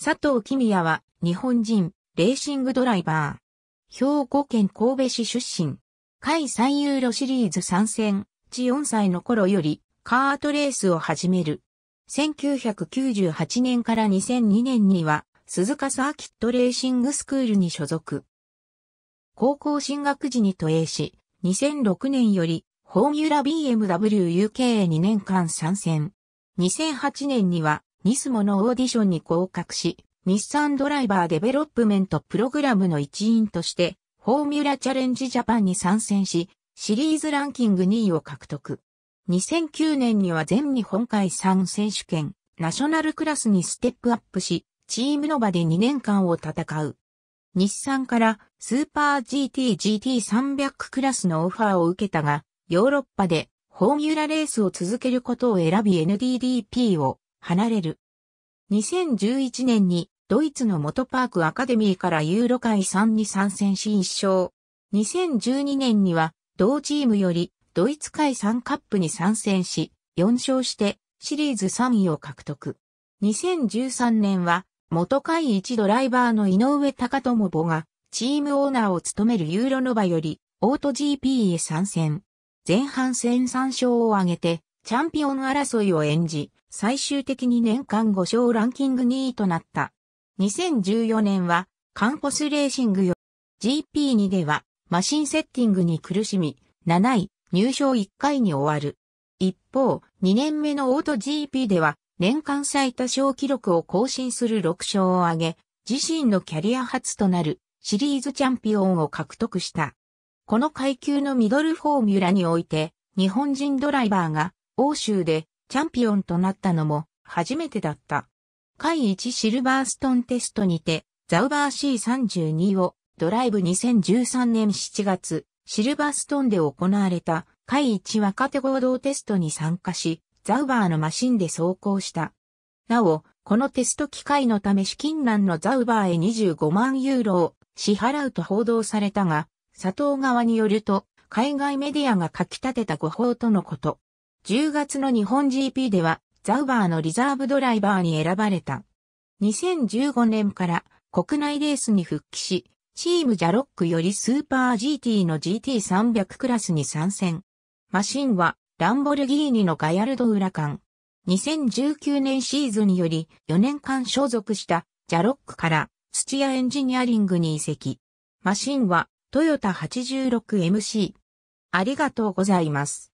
佐藤君也は日本人レーシングドライバー。兵庫県神戸市出身。海三ユーロシリーズ参戦、地4歳の頃よりカートレースを始める。1998年から2002年には鈴鹿サーキットレーシングスクールに所属。高校進学時に都営し、2006年よりフォーミュラ BMW UK へ2年間参戦。2008年にはニスモのオーディションに合格し、日産ドライバーデベロップメントプログラムの一員として、フォーミュラチャレンジジャパンに参戦し、シリーズランキング2位を獲得。2009年には全日本海3選手権、ナショナルクラスにステップアップし、チームの場で2年間を戦う。日産からスーパー GTGT300 クラスのオファーを受けたが、ヨーロッパでフォーミュラレースを続けることを選び NDDP を離れる。2011年にドイツの元パークアカデミーからユーロ会3に参戦し1勝。2012年には同チームよりドイツ会3カップに参戦し4勝してシリーズ3位を獲得。2013年は元会1ドライバーの井上隆智母がチームオーナーを務めるユーロノバよりオート GP へ参戦。前半戦3勝を挙げてチャンピオン争いを演じ、最終的に年間5勝ランキング2位となった。2014年は、カンポスレーシングよ。GP2 では、マシンセッティングに苦しみ、7位、入賞1回に終わる。一方、2年目のオート GP では、年間最多勝記録を更新する6勝を挙げ、自身のキャリア初となるシリーズチャンピオンを獲得した。この階級のミドルフォーミュラにおいて、日本人ドライバーが、欧州でチャンピオンとなったのも初めてだった。回1シルバーストンテストにて、ザウバー C32 をドライブ2013年7月、シルバーストンで行われた回1若手合同テストに参加し、ザウバーのマシンで走行した。なお、このテスト機械のため資金欄のザウバーへ25万ユーロを支払うと報道されたが、佐藤側によると、海外メディアが書き立てた誤報とのこと。10月の日本 GP では、ザウバーのリザーブドライバーに選ばれた。2015年から国内レースに復帰し、チームジャロックよりスーパー GT の GT300 クラスに参戦。マシンはランボルギーニのガヤルドウラカン。2019年シーズンより4年間所属したジャロックから土屋エンジニアリングに移籍。マシンはトヨタ 86MC。ありがとうございます。